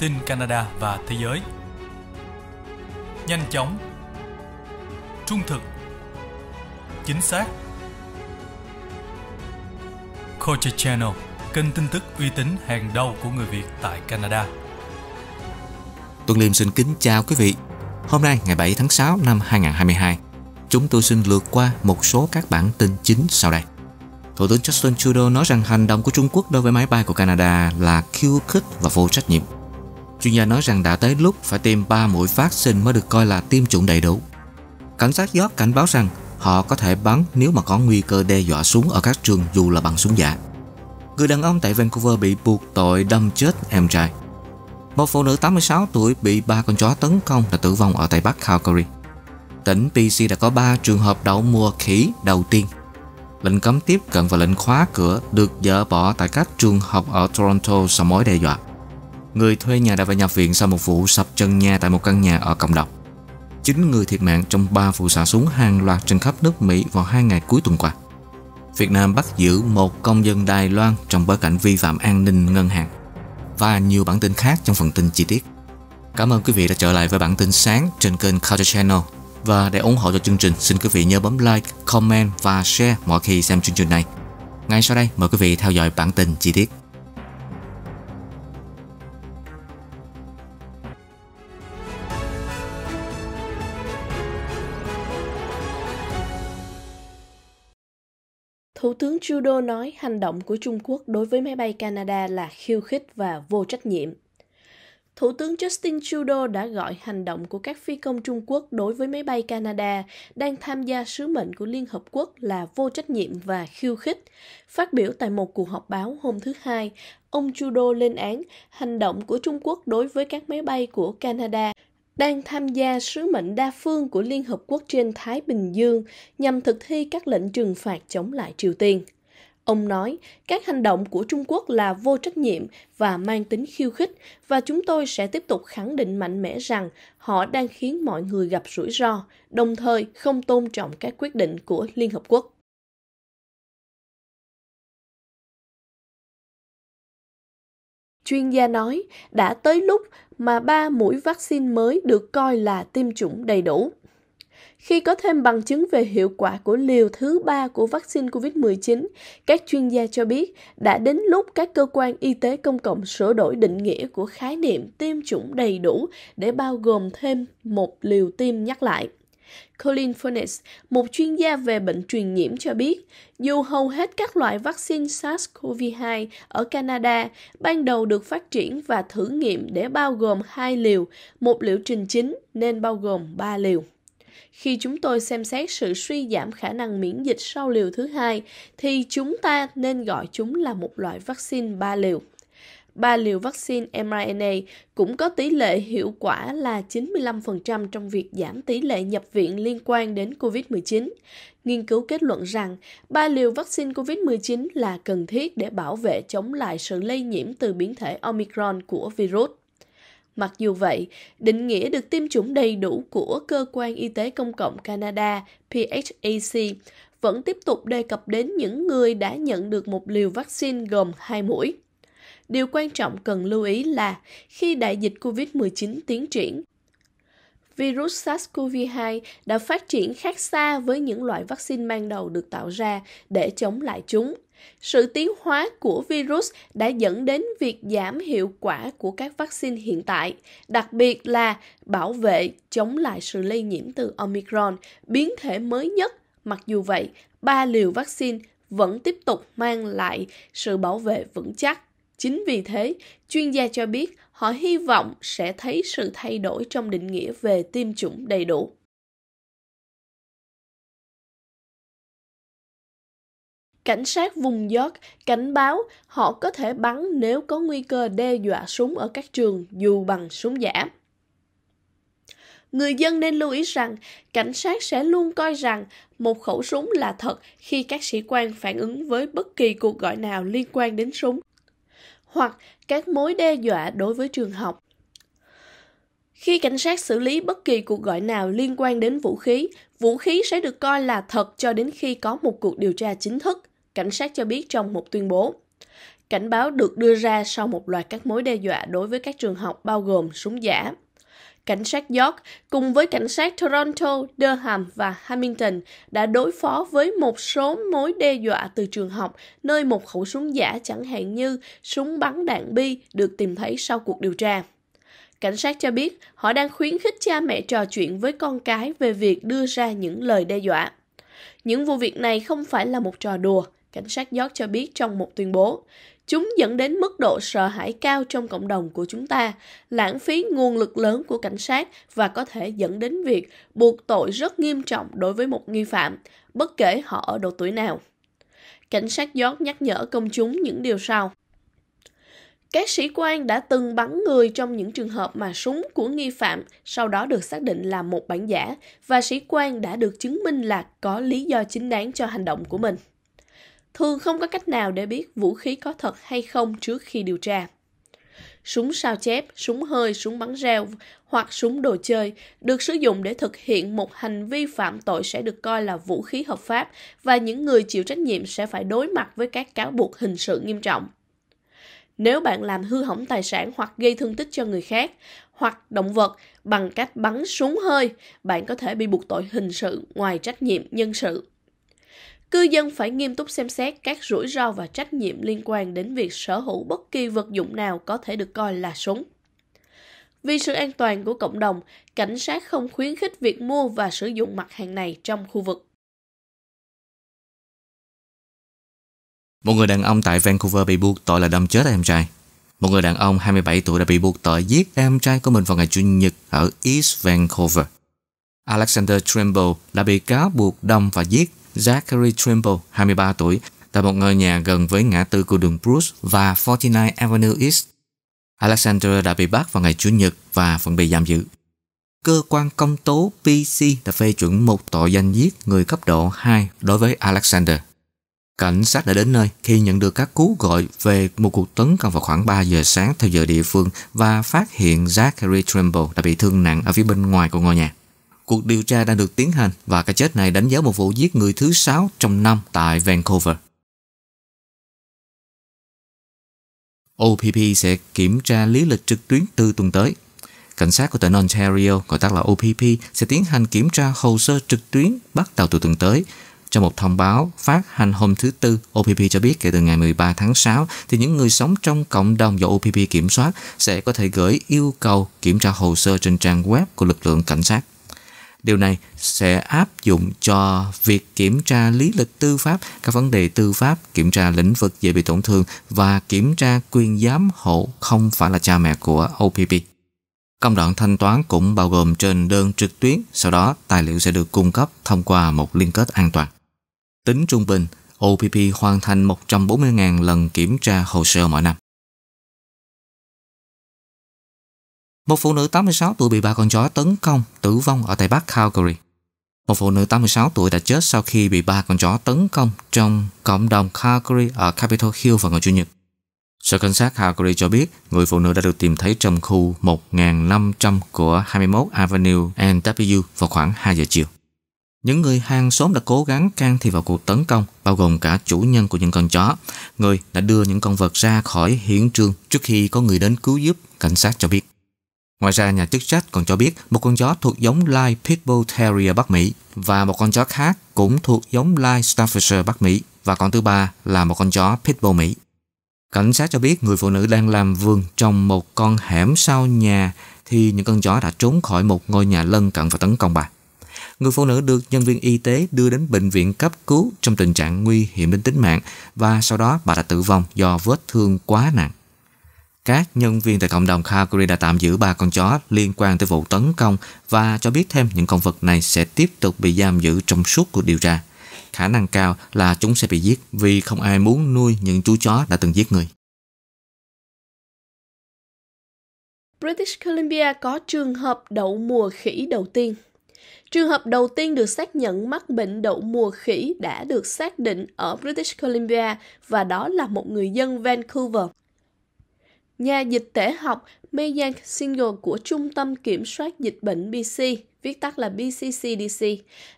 tin Canada và thế giới. Nhanh chóng, trung thực, chính xác. Culture Channel, kênh tin tức uy tín hàng đầu của người Việt tại Canada. Tuấn Liêm xin kính chào quý vị. Hôm nay ngày 7 tháng 6 năm 2022, chúng tôi xin lượt qua một số các bản tin chính sau đây. Thủ tướng Justin Trudeau nói rằng hành động của Trung Quốc đối với máy bay của Canada là khiêu khích và vô trách nhiệm. Chuyên gia nói rằng đã tới lúc phải tiêm 3 mũi phát sinh mới được coi là tiêm chủng đầy đủ. Cảnh sát York cảnh báo rằng họ có thể bắn nếu mà có nguy cơ đe dọa súng ở các trường dù là bằng súng giả. Người đàn ông tại Vancouver bị buộc tội đâm chết em trai. Một phụ nữ 86 tuổi bị ba con chó tấn công đã tử vong ở Tây Bắc Calgary. Tỉnh BC đã có 3 trường hợp đậu mùa khỉ đầu tiên. Lệnh cấm tiếp cận và lệnh khóa cửa được dỡ bỏ tại các trường học ở Toronto sau mối đe dọa người thuê nhà đã phải nhập viện sau một vụ sập chân nhà tại một căn nhà ở cộng đồng. Chín người thiệt mạng trong 3 vụ xả súng hàng loạt trên khắp nước Mỹ vào hai ngày cuối tuần qua. Việt Nam bắt giữ một công dân Đài Loan trong bối cảnh vi phạm an ninh ngân hàng và nhiều bản tin khác trong phần tin chi tiết. Cảm ơn quý vị đã trở lại với bản tin sáng trên kênh Culture Channel và để ủng hộ cho chương trình xin quý vị nhớ bấm like, comment và share mỗi khi xem chương trình này. Ngay sau đây mời quý vị theo dõi bản tin chi tiết. tướng Trudeau nói hành động của Trung Quốc đối với máy bay Canada là khiêu khích và vô trách nhiệm. Thủ tướng Justin Trudeau đã gọi hành động của các phi công Trung Quốc đối với máy bay Canada đang tham gia sứ mệnh của Liên Hợp Quốc là vô trách nhiệm và khiêu khích. Phát biểu tại một cuộc họp báo hôm thứ Hai, ông Trudeau lên án hành động của Trung Quốc đối với các máy bay của Canada đang tham gia sứ mệnh đa phương của Liên Hợp Quốc trên Thái Bình Dương nhằm thực thi các lệnh trừng phạt chống lại Triều Tiên. Ông nói, các hành động của Trung Quốc là vô trách nhiệm và mang tính khiêu khích và chúng tôi sẽ tiếp tục khẳng định mạnh mẽ rằng họ đang khiến mọi người gặp rủi ro, đồng thời không tôn trọng các quyết định của Liên Hợp Quốc. Chuyên gia nói đã tới lúc mà ba mũi vaccine mới được coi là tiêm chủng đầy đủ. Khi có thêm bằng chứng về hiệu quả của liều thứ ba của vaccine COVID-19, các chuyên gia cho biết đã đến lúc các cơ quan y tế công cộng sửa đổi định nghĩa của khái niệm tiêm chủng đầy đủ để bao gồm thêm một liều tiêm nhắc lại. Colin Furness, một chuyên gia về bệnh truyền nhiễm cho biết, dù hầu hết các loại vaccine SARS-CoV-2 ở Canada ban đầu được phát triển và thử nghiệm để bao gồm hai liều, một liệu trình chính nên bao gồm 3 liều. Khi chúng tôi xem xét sự suy giảm khả năng miễn dịch sau liều thứ hai, thì chúng ta nên gọi chúng là một loại vaccine ba liều ba liều vaccine mRNA cũng có tỷ lệ hiệu quả là 95% trong việc giảm tỷ lệ nhập viện liên quan đến COVID-19. Nghiên cứu kết luận rằng ba liều vaccine COVID-19 là cần thiết để bảo vệ chống lại sự lây nhiễm từ biến thể Omicron của virus. Mặc dù vậy, định nghĩa được tiêm chủng đầy đủ của Cơ quan Y tế Công cộng Canada PHAC vẫn tiếp tục đề cập đến những người đã nhận được một liều vaccine gồm hai mũi. Điều quan trọng cần lưu ý là khi đại dịch COVID-19 tiến triển, virus SARS-CoV-2 đã phát triển khác xa với những loại vaccine ban đầu được tạo ra để chống lại chúng. Sự tiến hóa của virus đã dẫn đến việc giảm hiệu quả của các vaccine hiện tại, đặc biệt là bảo vệ chống lại sự lây nhiễm từ Omicron, biến thể mới nhất. Mặc dù vậy, ba liều vaccine vẫn tiếp tục mang lại sự bảo vệ vững chắc. Chính vì thế, chuyên gia cho biết họ hy vọng sẽ thấy sự thay đổi trong định nghĩa về tiêm chủng đầy đủ. Cảnh sát vùng York cảnh báo họ có thể bắn nếu có nguy cơ đe dọa súng ở các trường dù bằng súng giả. Người dân nên lưu ý rằng cảnh sát sẽ luôn coi rằng một khẩu súng là thật khi các sĩ quan phản ứng với bất kỳ cuộc gọi nào liên quan đến súng hoặc các mối đe dọa đối với trường học khi cảnh sát xử lý bất kỳ cuộc gọi nào liên quan đến vũ khí vũ khí sẽ được coi là thật cho đến khi có một cuộc điều tra chính thức cảnh sát cho biết trong một tuyên bố cảnh báo được đưa ra sau một loạt các mối đe dọa đối với các trường học bao gồm súng giả cảnh sát York cùng với cảnh sát Toronto, Durham và Hamilton đã đối phó với một số mối đe dọa từ trường học, nơi một khẩu súng giả chẳng hạn như súng bắn đạn bi được tìm thấy sau cuộc điều tra. Cảnh sát cho biết họ đang khuyến khích cha mẹ trò chuyện với con cái về việc đưa ra những lời đe dọa. Những vụ việc này không phải là một trò đùa, cảnh sát York cho biết trong một tuyên bố. Chúng dẫn đến mức độ sợ hãi cao trong cộng đồng của chúng ta, lãng phí nguồn lực lớn của cảnh sát và có thể dẫn đến việc buộc tội rất nghiêm trọng đối với một nghi phạm, bất kể họ ở độ tuổi nào. Cảnh sát York nhắc nhở công chúng những điều sau. Các sĩ quan đã từng bắn người trong những trường hợp mà súng của nghi phạm sau đó được xác định là một bản giả và sĩ quan đã được chứng minh là có lý do chính đáng cho hành động của mình thường không có cách nào để biết vũ khí có thật hay không trước khi điều tra. Súng sao chép, súng hơi, súng bắn reo hoặc súng đồ chơi được sử dụng để thực hiện một hành vi phạm tội sẽ được coi là vũ khí hợp pháp và những người chịu trách nhiệm sẽ phải đối mặt với các cáo buộc hình sự nghiêm trọng. Nếu bạn làm hư hỏng tài sản hoặc gây thương tích cho người khác hoặc động vật bằng cách bắn súng hơi, bạn có thể bị buộc tội hình sự ngoài trách nhiệm nhân sự cư dân phải nghiêm túc xem xét các rủi ro và trách nhiệm liên quan đến việc sở hữu bất kỳ vật dụng nào có thể được coi là súng. Vì sự an toàn của cộng đồng, cảnh sát không khuyến khích việc mua và sử dụng mặt hàng này trong khu vực. Một người đàn ông tại Vancouver bị buộc tội là đâm chết em trai. Một người đàn ông 27 tuổi đã bị buộc tội giết em trai của mình vào ngày Chủ nhật ở East Vancouver. Alexander Trimble đã bị cáo buộc đâm và giết Zachary Trimble, 23 tuổi, tại một ngôi nhà gần với ngã tư của đường Bruce và 49 Avenue East. Alexander đã bị bắt vào ngày Chủ nhật và vẫn bị giam giữ. Cơ quan công tố PC đã phê chuẩn một tội danh giết người cấp độ 2 đối với Alexander. Cảnh sát đã đến nơi khi nhận được các cú gọi về một cuộc tấn công vào khoảng 3 giờ sáng theo giờ địa phương và phát hiện Zachary Trimble đã bị thương nặng ở phía bên ngoài của ngôi nhà. Cuộc điều tra đang được tiến hành và cái chết này đánh dấu một vụ giết người thứ sáu trong năm tại Vancouver. OPP sẽ kiểm tra lý lịch trực tuyến từ tuần tới. Cảnh sát của tỉnh Ontario, gọi tắt là OPP, sẽ tiến hành kiểm tra hồ sơ trực tuyến bắt đầu từ tuần tới. Trong một thông báo phát hành hôm thứ Tư, OPP cho biết kể từ ngày 13 tháng 6 thì những người sống trong cộng đồng do OPP kiểm soát sẽ có thể gửi yêu cầu kiểm tra hồ sơ trên trang web của lực lượng cảnh sát Điều này sẽ áp dụng cho việc kiểm tra lý lịch tư pháp, các vấn đề tư pháp, kiểm tra lĩnh vực dễ bị tổn thương và kiểm tra quyền giám hộ không phải là cha mẹ của OPP. Công đoạn thanh toán cũng bao gồm trên đơn trực tuyến, sau đó tài liệu sẽ được cung cấp thông qua một liên kết an toàn. Tính trung bình, OPP hoàn thành 140.000 lần kiểm tra hồ sơ mỗi năm. một phụ nữ 86 tuổi bị ba con chó tấn công, tử vong ở Tây Bắc Calgary. Một phụ nữ 86 tuổi đã chết sau khi bị ba con chó tấn công trong cộng đồng Calgary ở Capitol Hill vào ngày Chủ nhật. Sở cảnh sát Calgary cho biết người phụ nữ đã được tìm thấy trong khu 1500 của 21 Avenue NW vào khoảng 2 giờ chiều. Những người hàng xóm đã cố gắng can thiệp vào cuộc tấn công, bao gồm cả chủ nhân của những con chó. Người đã đưa những con vật ra khỏi hiện trường trước khi có người đến cứu giúp, cảnh sát cho biết. Ngoài ra, nhà chức trách còn cho biết một con chó thuộc giống lai Pitbull Terrier Bắc Mỹ và một con chó khác cũng thuộc giống lai Staffordshire Bắc Mỹ và con thứ ba là một con chó Pitbull Mỹ. Cảnh sát cho biết người phụ nữ đang làm vườn trong một con hẻm sau nhà thì những con chó đã trốn khỏi một ngôi nhà lân cận và tấn công bà. Người phụ nữ được nhân viên y tế đưa đến bệnh viện cấp cứu trong tình trạng nguy hiểm đến tính mạng và sau đó bà đã tử vong do vết thương quá nặng. Các nhân viên tại cộng đồng Calgary đã tạm giữ ba con chó liên quan tới vụ tấn công và cho biết thêm những con vật này sẽ tiếp tục bị giam giữ trong suốt cuộc điều tra. Khả năng cao là chúng sẽ bị giết vì không ai muốn nuôi những chú chó đã từng giết người. British Columbia có trường hợp đậu mùa khỉ đầu tiên. Trường hợp đầu tiên được xác nhận mắc bệnh đậu mùa khỉ đã được xác định ở British Columbia và đó là một người dân Vancouver nhà dịch tễ học Megan Singer của Trung tâm Kiểm soát Dịch bệnh BC, viết tắt là BCCDC,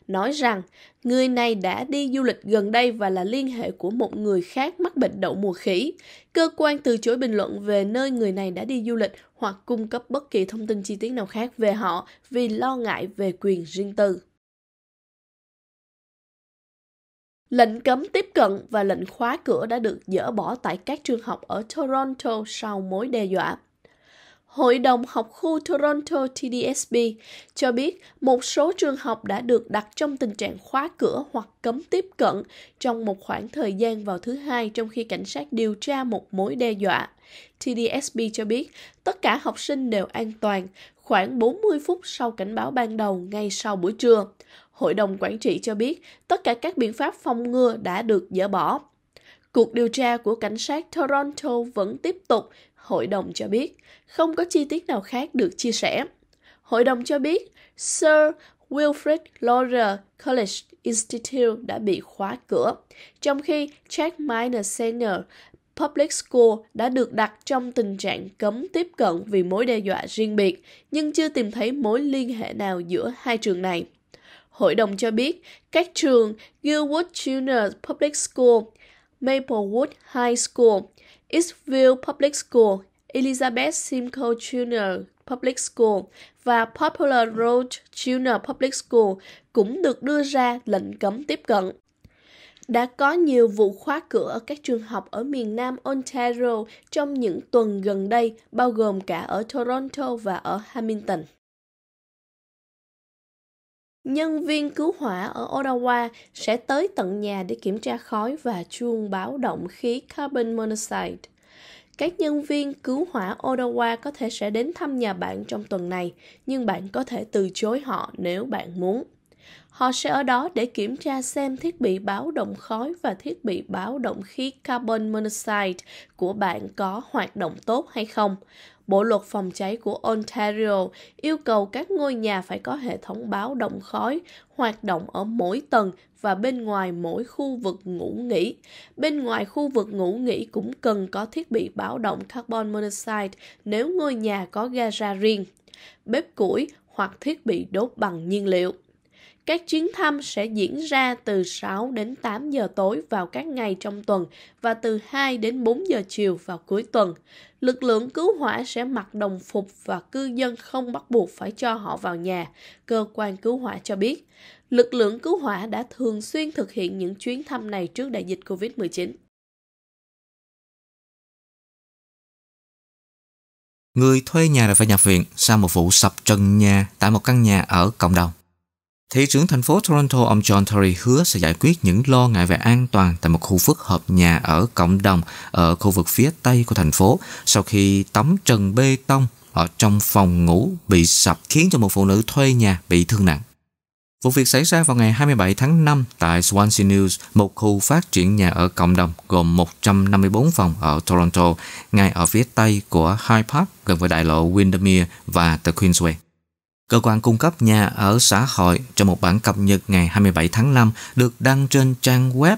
nói rằng người này đã đi du lịch gần đây và là liên hệ của một người khác mắc bệnh đậu mùa khỉ. Cơ quan từ chối bình luận về nơi người này đã đi du lịch hoặc cung cấp bất kỳ thông tin chi tiết nào khác về họ vì lo ngại về quyền riêng tư. Lệnh cấm tiếp cận và lệnh khóa cửa đã được dỡ bỏ tại các trường học ở Toronto sau mối đe dọa. Hội đồng học khu Toronto TDSB cho biết một số trường học đã được đặt trong tình trạng khóa cửa hoặc cấm tiếp cận trong một khoảng thời gian vào thứ hai trong khi cảnh sát điều tra một mối đe dọa. TDSB cho biết tất cả học sinh đều an toàn khoảng 40 phút sau cảnh báo ban đầu ngay sau buổi trưa. Hội đồng Quản trị cho biết tất cả các biện pháp phòng ngừa đã được dỡ bỏ. Cuộc điều tra của cảnh sát Toronto vẫn tiếp tục, hội đồng cho biết, không có chi tiết nào khác được chia sẻ. Hội đồng cho biết Sir Wilfrid Laurier College Institute đã bị khóa cửa, trong khi Jack Minor Senior Public School đã được đặt trong tình trạng cấm tiếp cận vì mối đe dọa riêng biệt, nhưng chưa tìm thấy mối liên hệ nào giữa hai trường này. Hội đồng cho biết, các trường Gilwood Junior Public School, Maplewood High School, Eastville Public School, Elizabeth Simcoe Junior Public School và Popular Road Junior Public School cũng được đưa ra lệnh cấm tiếp cận. Đã có nhiều vụ khóa cửa ở các trường học ở miền Nam Ontario trong những tuần gần đây, bao gồm cả ở Toronto và ở Hamilton nhân viên cứu hỏa ở Ottawa sẽ tới tận nhà để kiểm tra khói và chuông báo động khí carbon monoxide. Các nhân viên cứu hỏa Ottawa có thể sẽ đến thăm nhà bạn trong tuần này, nhưng bạn có thể từ chối họ nếu bạn muốn. Họ sẽ ở đó để kiểm tra xem thiết bị báo động khói và thiết bị báo động khí carbon monoxide của bạn có hoạt động tốt hay không. Bộ luật phòng cháy của Ontario yêu cầu các ngôi nhà phải có hệ thống báo động khói hoạt động ở mỗi tầng và bên ngoài mỗi khu vực ngủ nghỉ. Bên ngoài khu vực ngủ nghỉ cũng cần có thiết bị báo động carbon monoxide nếu ngôi nhà có gara riêng, bếp củi hoặc thiết bị đốt bằng nhiên liệu. Các chuyến thăm sẽ diễn ra từ 6 đến 8 giờ tối vào các ngày trong tuần và từ 2 đến 4 giờ chiều vào cuối tuần. Lực lượng cứu hỏa sẽ mặc đồng phục và cư dân không bắt buộc phải cho họ vào nhà, cơ quan cứu hỏa cho biết. Lực lượng cứu hỏa đã thường xuyên thực hiện những chuyến thăm này trước đại dịch COVID-19. Người thuê nhà đã phải nhập viện sau một vụ sập trần nhà tại một căn nhà ở cộng đồng. Thị trưởng thành phố Toronto ông John Tory hứa sẽ giải quyết những lo ngại về an toàn tại một khu phức hợp nhà ở cộng đồng ở khu vực phía tây của thành phố sau khi tấm trần bê tông ở trong phòng ngủ bị sập khiến cho một phụ nữ thuê nhà bị thương nặng. Vụ việc xảy ra vào ngày 27 tháng 5 tại Swansea News, một khu phát triển nhà ở cộng đồng gồm 154 phòng ở Toronto, ngay ở phía tây của Hyde Park gần với đại lộ Windermere và The Queensway. Cơ quan cung cấp nhà ở xã hội trong một bản cập nhật ngày 27 tháng 5 được đăng trên trang web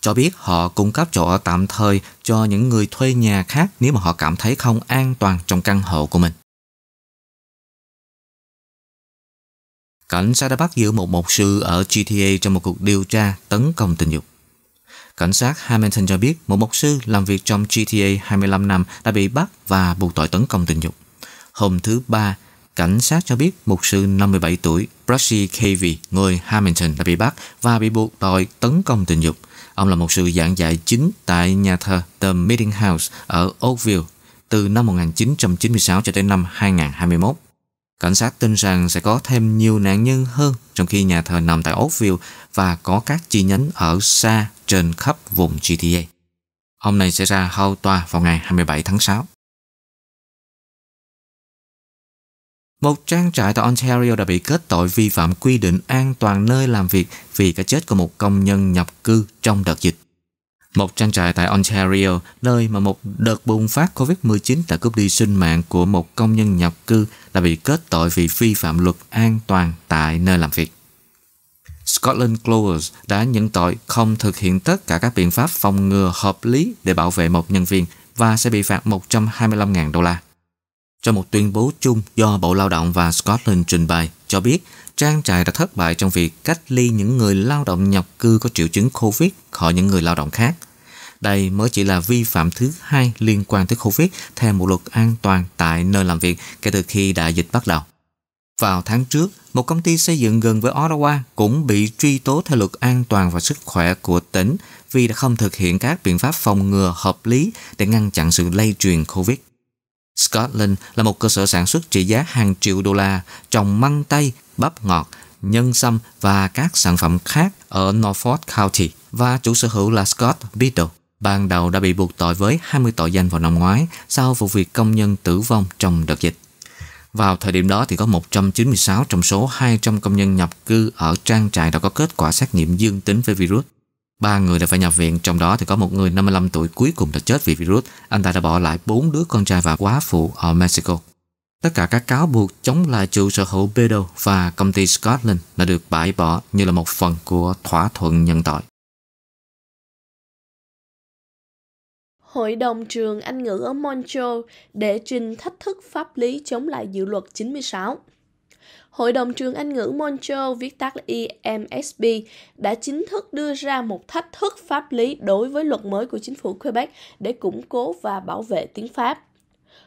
cho biết họ cung cấp chỗ ở tạm thời cho những người thuê nhà khác nếu mà họ cảm thấy không an toàn trong căn hộ của mình. Cảnh sát đã bắt giữ một mục sư ở GTA trong một cuộc điều tra tấn công tình dục. Cảnh sát Hamilton cho biết một mục sư làm việc trong GTA 25 năm đã bị bắt và buộc tội tấn công tình dục. Hôm thứ Ba, Cảnh sát cho biết mục sư 57 tuổi Brashi Cavey, người Hamilton đã bị bắt và bị buộc tội tấn công tình dục. Ông là một sư giảng dạy chính tại nhà thờ The Meeting House ở Oakville từ năm 1996 cho đến năm 2021. Cảnh sát tin rằng sẽ có thêm nhiều nạn nhân hơn trong khi nhà thờ nằm tại Oakville và có các chi nhánh ở xa trên khắp vùng GTA. Ông này sẽ ra hầu tòa vào ngày 27 tháng 6. Một trang trại tại Ontario đã bị kết tội vi phạm quy định an toàn nơi làm việc vì cái chết của một công nhân nhập cư trong đợt dịch. Một trang trại tại Ontario, nơi mà một đợt bùng phát COVID-19 đã cướp đi sinh mạng của một công nhân nhập cư đã bị kết tội vì vi phạm luật an toàn tại nơi làm việc. Scotland Clovers đã nhận tội không thực hiện tất cả các biện pháp phòng ngừa hợp lý để bảo vệ một nhân viên và sẽ bị phạt 125.000 đô la. Trong một tuyên bố chung do Bộ Lao động và Scotland trình bày, cho biết trang trại đã thất bại trong việc cách ly những người lao động nhập cư có triệu chứng COVID khỏi những người lao động khác. Đây mới chỉ là vi phạm thứ hai liên quan tới COVID theo một luật an toàn tại nơi làm việc kể từ khi đại dịch bắt đầu. Vào tháng trước, một công ty xây dựng gần với Ottawa cũng bị truy tố theo luật an toàn và sức khỏe của tỉnh vì đã không thực hiện các biện pháp phòng ngừa hợp lý để ngăn chặn sự lây truyền COVID. Scotland là một cơ sở sản xuất trị giá hàng triệu đô la trồng măng tây, bắp ngọt, nhân sâm và các sản phẩm khác ở Norfolk County và chủ sở hữu là Scott Beadle. Ban đầu đã bị buộc tội với 20 tội danh vào năm ngoái sau vụ việc công nhân tử vong trong đợt dịch. Vào thời điểm đó thì có 196 trong số 200 công nhân nhập cư ở trang trại đã có kết quả xét nghiệm dương tính với virus ba người đã phải nhập viện, trong đó thì có một người 55 tuổi cuối cùng đã chết vì virus. Anh ta đã bỏ lại bốn đứa con trai và quá phụ ở Mexico. Tất cả các cáo buộc chống lại chủ sở hữu Bedo và công ty Scotland đã được bãi bỏ như là một phần của thỏa thuận nhân tội. Hội đồng trường Anh ngữ ở Montreal để trình thách thức pháp lý chống lại dự luật 96. Hội đồng trường Anh ngữ Montreal viết tắt là EMSB đã chính thức đưa ra một thách thức pháp lý đối với luật mới của chính phủ Quebec để củng cố và bảo vệ tiếng Pháp.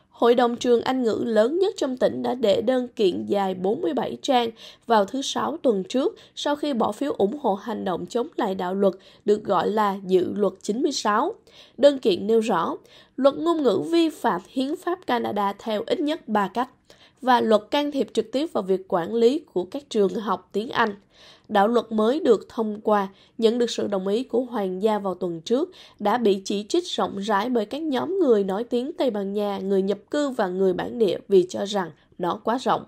Hội đồng trường Anh ngữ lớn nhất trong tỉnh đã đệ đơn kiện dài 47 trang vào thứ Sáu tuần trước sau khi bỏ phiếu ủng hộ hành động chống lại đạo luật được gọi là Dự luật 96. Đơn kiện nêu rõ, luật ngôn ngữ vi phạm hiến pháp Canada theo ít nhất 3 cách và luật can thiệp trực tiếp vào việc quản lý của các trường học tiếng Anh. Đạo luật mới được thông qua, nhận được sự đồng ý của Hoàng gia vào tuần trước, đã bị chỉ trích rộng rãi bởi các nhóm người nói tiếng Tây Ban Nha, người nhập cư và người bản địa vì cho rằng nó quá rộng.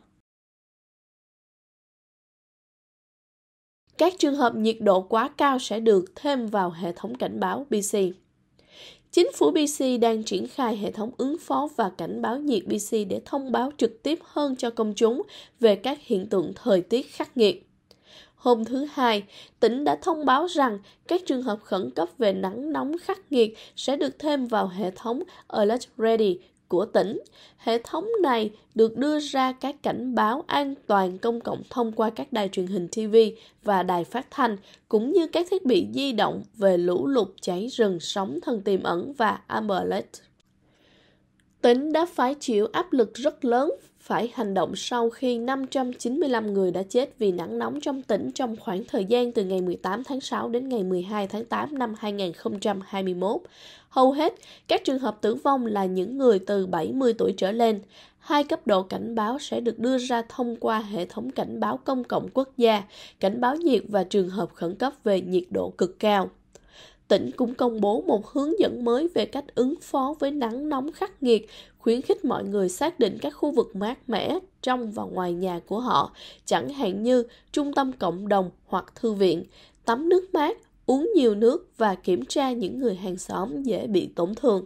Các trường hợp nhiệt độ quá cao sẽ được thêm vào hệ thống cảnh báo BC. Chính phủ BC đang triển khai hệ thống ứng phó và cảnh báo nhiệt BC để thông báo trực tiếp hơn cho công chúng về các hiện tượng thời tiết khắc nghiệt. Hôm thứ Hai, tỉnh đã thông báo rằng các trường hợp khẩn cấp về nắng nóng khắc nghiệt sẽ được thêm vào hệ thống Alert Ready của tỉnh. Hệ thống này được đưa ra các cảnh báo an toàn công cộng thông qua các đài truyền hình TV và đài phát thanh, cũng như các thiết bị di động về lũ lụt, cháy rừng, sóng thần tiềm ẩn và Amber Alert. Tính đã phải chịu áp lực rất lớn phải hành động sau khi 595 người đã chết vì nắng nóng trong tỉnh trong khoảng thời gian từ ngày 18 tháng 6 đến ngày 12 tháng 8 năm 2021. Hầu hết, các trường hợp tử vong là những người từ 70 tuổi trở lên. Hai cấp độ cảnh báo sẽ được đưa ra thông qua hệ thống cảnh báo công cộng quốc gia, cảnh báo nhiệt và trường hợp khẩn cấp về nhiệt độ cực cao tỉnh cũng công bố một hướng dẫn mới về cách ứng phó với nắng nóng khắc nghiệt, khuyến khích mọi người xác định các khu vực mát mẻ trong và ngoài nhà của họ, chẳng hạn như trung tâm cộng đồng hoặc thư viện, tắm nước mát, uống nhiều nước và kiểm tra những người hàng xóm dễ bị tổn thương.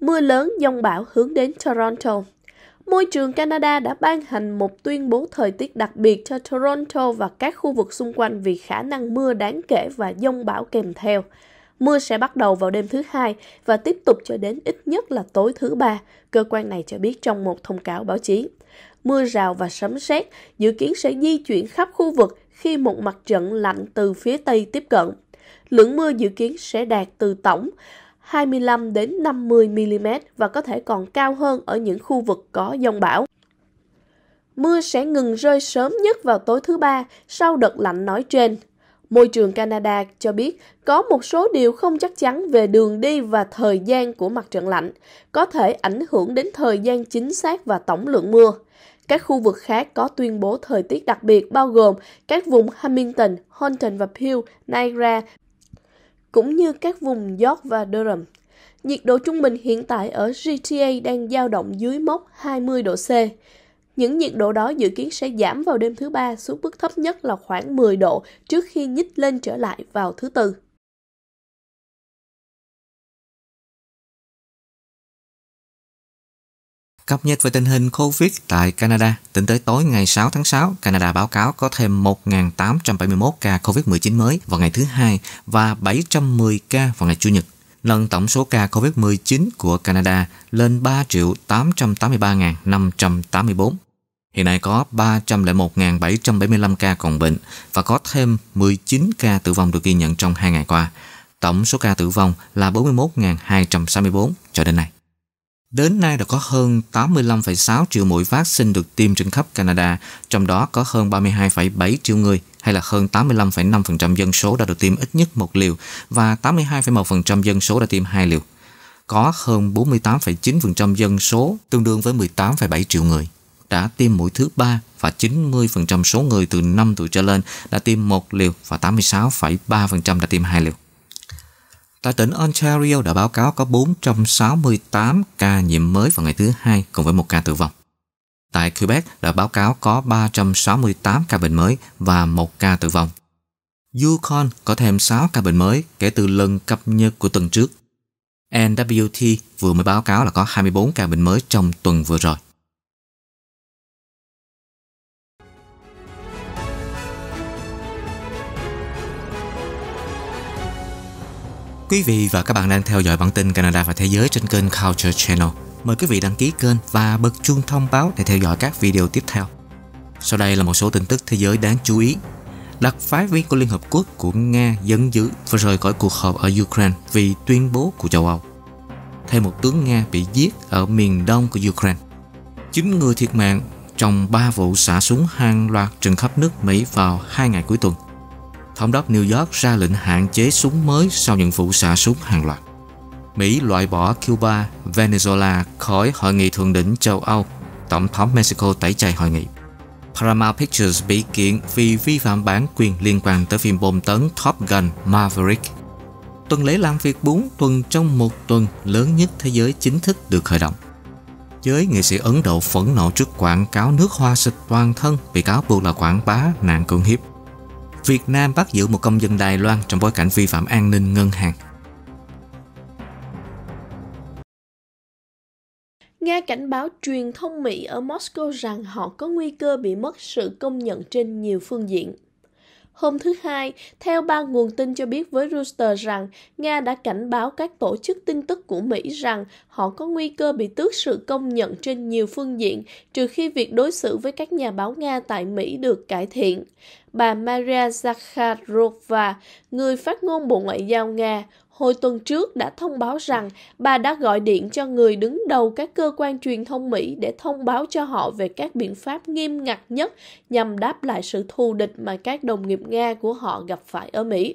Mưa lớn dông bão hướng đến Toronto môi trường Canada đã ban hành một tuyên bố thời tiết đặc biệt cho Toronto và các khu vực xung quanh vì khả năng mưa đáng kể và dông bão kèm theo. Mưa sẽ bắt đầu vào đêm thứ hai và tiếp tục cho đến ít nhất là tối thứ ba, cơ quan này cho biết trong một thông cáo báo chí. Mưa rào và sấm sét dự kiến sẽ di chuyển khắp khu vực khi một mặt trận lạnh từ phía Tây tiếp cận. Lượng mưa dự kiến sẽ đạt từ tổng 25 đến 50 mm và có thể còn cao hơn ở những khu vực có dông bão. Mưa sẽ ngừng rơi sớm nhất vào tối thứ ba sau đợt lạnh nói trên. Môi trường Canada cho biết có một số điều không chắc chắn về đường đi và thời gian của mặt trận lạnh, có thể ảnh hưởng đến thời gian chính xác và tổng lượng mưa. Các khu vực khác có tuyên bố thời tiết đặc biệt bao gồm các vùng Hamilton, Honton và Peel, Niagara cũng như các vùng York và Durham. Nhiệt độ trung bình hiện tại ở GTA đang dao động dưới mốc 20 độ C. Những nhiệt độ đó dự kiến sẽ giảm vào đêm thứ ba xuống mức thấp nhất là khoảng 10 độ trước khi nhích lên trở lại vào thứ tư. Cập nhật về tình hình COVID tại Canada, tính tới tối ngày 6 tháng 6, Canada báo cáo có thêm 1.871 ca COVID-19 mới vào ngày thứ hai và 710 ca vào ngày Chủ nhật, nâng tổng số ca COVID-19 của Canada lên 3.883.584. Hiện nay có 301.775 ca còn bệnh và có thêm 19 ca tử vong được ghi nhận trong 2 ngày qua. Tổng số ca tử vong là 41.264 cho đến nay. Đến nay đã có hơn 85,6 triệu mũi vaccine được tiêm trên khắp Canada, trong đó có hơn 32,7 triệu người hay là hơn 85,5% dân số đã được tiêm ít nhất một liều và 82,1% dân số đã tiêm hai liều. Có hơn 48,9% dân số tương đương với 18,7 triệu người đã tiêm mũi thứ ba và 90% số người từ 5 tuổi trở lên đã tiêm một liều và 86,3% đã tiêm hai liều. Tại tỉnh Ontario đã báo cáo có 468 ca nhiễm mới vào ngày thứ hai cùng với một ca tử vong. Tại Quebec đã báo cáo có 368 ca bệnh mới và một ca tử vong. Yukon có thêm 6 ca bệnh mới kể từ lần cập nhật của tuần trước. NWT vừa mới báo cáo là có 24 ca bệnh mới trong tuần vừa rồi. Quý vị và các bạn đang theo dõi bản tin Canada và Thế giới trên kênh Culture Channel. Mời quý vị đăng ký kênh và bật chuông thông báo để theo dõi các video tiếp theo. Sau đây là một số tin tức thế giới đáng chú ý. Đặc phái viên của Liên Hợp Quốc của Nga dấn dữ và rời khỏi cuộc họp ở Ukraine vì tuyên bố của châu Âu. Thêm một tướng Nga bị giết ở miền đông của Ukraine. Chín người thiệt mạng trong 3 vụ xả súng hàng loạt trên khắp nước Mỹ vào 2 ngày cuối tuần – thống đốc New York ra lệnh hạn chế súng mới sau những vụ xả súng hàng loạt. Mỹ loại bỏ Cuba, Venezuela khỏi hội nghị thượng đỉnh châu Âu, Tổng thống Mexico tẩy chay hội nghị. Paramount Pictures bị kiện vì vi phạm bản quyền liên quan tới phim bom tấn Top Gun Maverick. Tuần lễ làm việc 4 tuần trong một tuần lớn nhất thế giới chính thức được khởi động. Giới nghệ sĩ Ấn Độ phẫn nộ trước quảng cáo nước hoa xịt toàn thân bị cáo buộc là quảng bá nạn cưỡng hiếp. Việt Nam bắt giữ một công dân Đài Loan trong bối cảnh vi phạm an ninh ngân hàng. Nga cảnh báo truyền thông Mỹ ở Moscow rằng họ có nguy cơ bị mất sự công nhận trên nhiều phương diện. Hôm thứ Hai, theo ba nguồn tin cho biết với Reuters rằng Nga đã cảnh báo các tổ chức tin tức của Mỹ rằng họ có nguy cơ bị tước sự công nhận trên nhiều phương diện trừ khi việc đối xử với các nhà báo Nga tại Mỹ được cải thiện bà Maria Zakharova, người phát ngôn Bộ Ngoại giao Nga, hồi tuần trước đã thông báo rằng bà đã gọi điện cho người đứng đầu các cơ quan truyền thông Mỹ để thông báo cho họ về các biện pháp nghiêm ngặt nhất nhằm đáp lại sự thù địch mà các đồng nghiệp Nga của họ gặp phải ở Mỹ.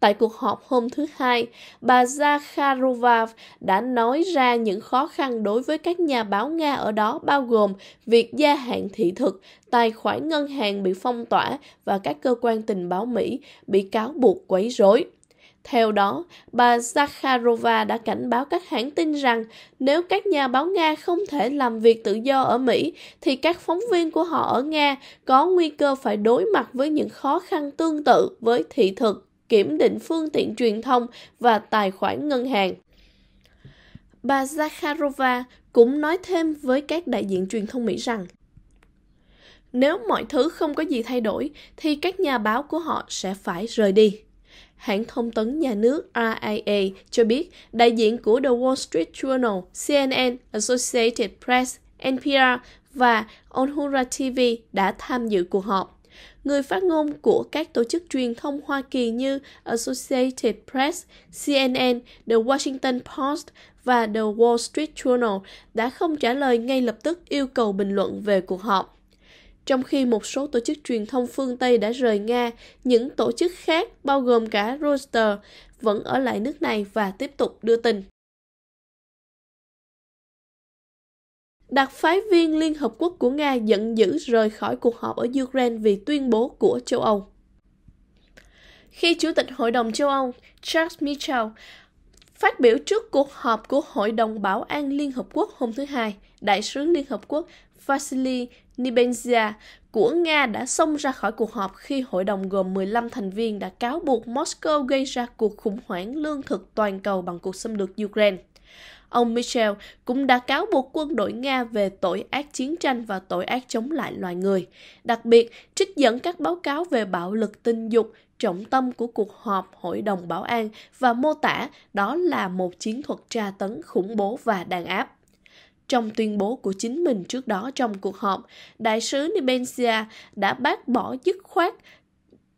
Tại cuộc họp hôm thứ Hai, bà Zakharova đã nói ra những khó khăn đối với các nhà báo Nga ở đó bao gồm việc gia hạn thị thực, tài khoản ngân hàng bị phong tỏa và các cơ quan tình báo Mỹ bị cáo buộc quấy rối. Theo đó, bà Zakharova đã cảnh báo các hãng tin rằng nếu các nhà báo Nga không thể làm việc tự do ở Mỹ, thì các phóng viên của họ ở Nga có nguy cơ phải đối mặt với những khó khăn tương tự với thị thực kiểm định phương tiện truyền thông và tài khoản ngân hàng. Bà Zakharova cũng nói thêm với các đại diện truyền thông Mỹ rằng nếu mọi thứ không có gì thay đổi thì các nhà báo của họ sẽ phải rời đi. Hãng thông tấn nhà nước RIA cho biết đại diện của The Wall Street Journal, CNN, Associated Press, NPR và Onhura TV đã tham dự cuộc họp người phát ngôn của các tổ chức truyền thông Hoa Kỳ như Associated Press, CNN, The Washington Post và The Wall Street Journal đã không trả lời ngay lập tức yêu cầu bình luận về cuộc họp. Trong khi một số tổ chức truyền thông phương Tây đã rời Nga, những tổ chức khác bao gồm cả Reuters vẫn ở lại nước này và tiếp tục đưa tin. đặc phái viên Liên Hợp Quốc của Nga giận dữ rời khỏi cuộc họp ở Ukraine vì tuyên bố của châu Âu. Khi Chủ tịch Hội đồng châu Âu Charles Michel Phát biểu trước cuộc họp của Hội đồng Bảo an Liên Hợp Quốc hôm thứ Hai, Đại sứ Liên Hợp Quốc Vasily Nebenzia của Nga đã xông ra khỏi cuộc họp khi hội đồng gồm 15 thành viên đã cáo buộc Moscow gây ra cuộc khủng hoảng lương thực toàn cầu bằng cuộc xâm lược Ukraine. Ông Michel cũng đã cáo buộc quân đội Nga về tội ác chiến tranh và tội ác chống lại loài người. Đặc biệt, trích dẫn các báo cáo về bạo lực tình dục, trọng tâm của cuộc họp Hội đồng Bảo an và mô tả đó là một chiến thuật tra tấn khủng bố và đàn áp. Trong tuyên bố của chính mình trước đó trong cuộc họp, đại sứ Nibensia đã bác bỏ dứt khoát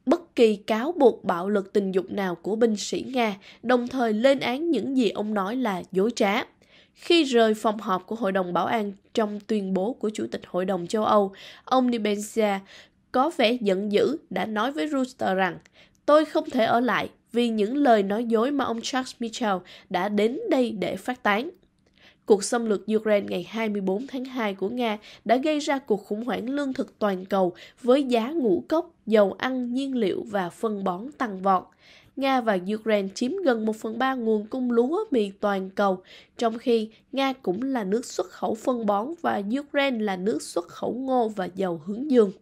bất kỳ cáo buộc bạo lực tình dục nào của binh sĩ Nga, đồng thời lên án những gì ông nói là dối trá. Khi rời phòng họp của Hội đồng Bảo an trong tuyên bố của Chủ tịch Hội đồng châu Âu, ông Dibensia có vẻ giận dữ đã nói với Rooster rằng Tôi không thể ở lại vì những lời nói dối mà ông Charles Michel đã đến đây để phát tán. Cuộc xâm lược Ukraine ngày 24 tháng 2 của Nga đã gây ra cuộc khủng hoảng lương thực toàn cầu với giá ngũ cốc, dầu ăn, nhiên liệu và phân bón tăng vọt. Nga và Ukraine chiếm gần 1 phần 3 nguồn cung lúa mì toàn cầu, trong khi Nga cũng là nước xuất khẩu phân bón và Ukraine là nước xuất khẩu ngô và dầu hướng dương.